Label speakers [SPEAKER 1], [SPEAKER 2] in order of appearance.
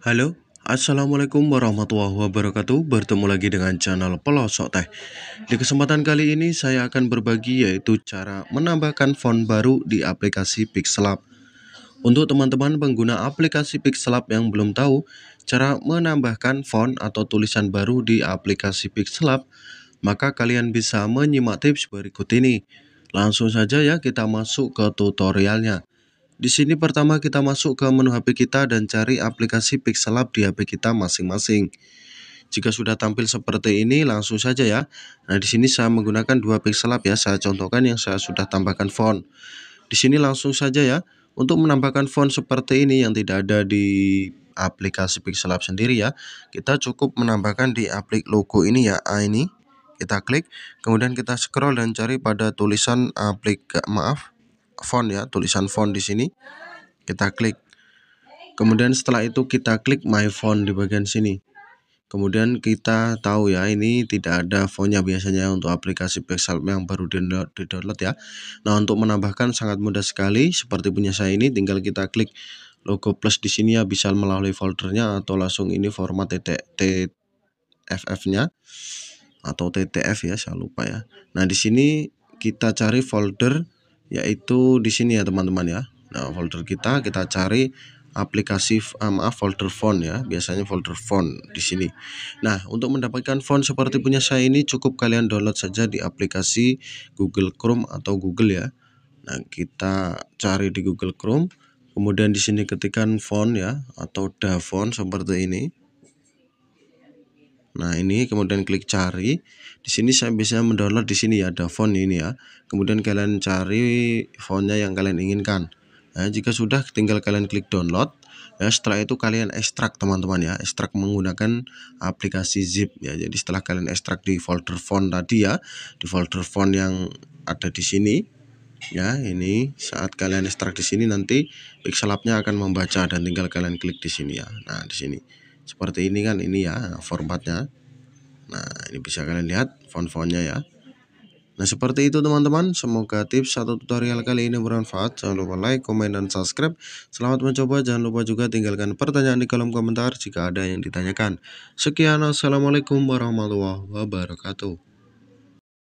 [SPEAKER 1] Halo, Assalamualaikum warahmatullahi wabarakatuh Bertemu lagi dengan channel Pelosok Teh Di kesempatan kali ini saya akan berbagi yaitu cara menambahkan font baru di aplikasi Pixelab Untuk teman-teman pengguna aplikasi Pixelab yang belum tahu Cara menambahkan font atau tulisan baru di aplikasi Pixelab Maka kalian bisa menyimak tips berikut ini Langsung saja ya kita masuk ke tutorialnya di sini pertama kita masuk ke menu HP kita dan cari aplikasi Pixel di HP kita masing-masing. Jika sudah tampil seperti ini langsung saja ya. Nah, di sini saya menggunakan dua Pixel ya. Saya contohkan yang saya sudah tambahkan font. Di sini langsung saja ya. Untuk menambahkan font seperti ini yang tidak ada di aplikasi Pixel sendiri ya. Kita cukup menambahkan di aplik logo ini ya, A ini. Kita klik, kemudian kita scroll dan cari pada tulisan aplik maaf font ya, tulisan font di sini. Kita klik. Kemudian setelah itu kita klik my font di bagian sini. Kemudian kita tahu ya ini tidak ada fontnya biasanya untuk aplikasi Pixel yang baru di-download ya. Nah, untuk menambahkan sangat mudah sekali seperti punya saya ini tinggal kita klik logo plus di sini ya bisa melalui foldernya atau langsung ini format TTFF-nya atau TTF ya saya lupa ya. Nah, di sini kita cari folder yaitu di sini ya teman-teman ya nah folder kita kita cari aplikasi ah, maaf folder font ya biasanya folder font di sini nah untuk mendapatkan font seperti punya saya ini cukup kalian download saja di aplikasi Google Chrome atau Google ya nah kita cari di Google Chrome kemudian di sini ketikan font ya atau da font seperti ini Nah, ini kemudian klik cari. Di sini saya bisa mendownload di sini ya ada font ini ya. Kemudian kalian cari fontnya yang kalian inginkan. Nah, jika sudah tinggal kalian klik download. Ya, setelah itu kalian ekstrak teman-teman ya. Ekstrak menggunakan aplikasi zip ya. Jadi setelah kalian ekstrak di folder font tadi ya, di folder font yang ada di sini ya ini saat kalian ekstrak di sini nanti pixel akan membaca dan tinggal kalian klik di sini ya nah di sini seperti ini kan ini ya formatnya nah ini bisa kalian lihat font-fontnya ya Nah seperti itu teman-teman, semoga tips atau tutorial kali ini bermanfaat. Jangan lupa like, komen, dan subscribe. Selamat mencoba, jangan lupa juga tinggalkan pertanyaan di kolom komentar jika ada yang ditanyakan. Sekian, Assalamualaikum warahmatullahi wabarakatuh.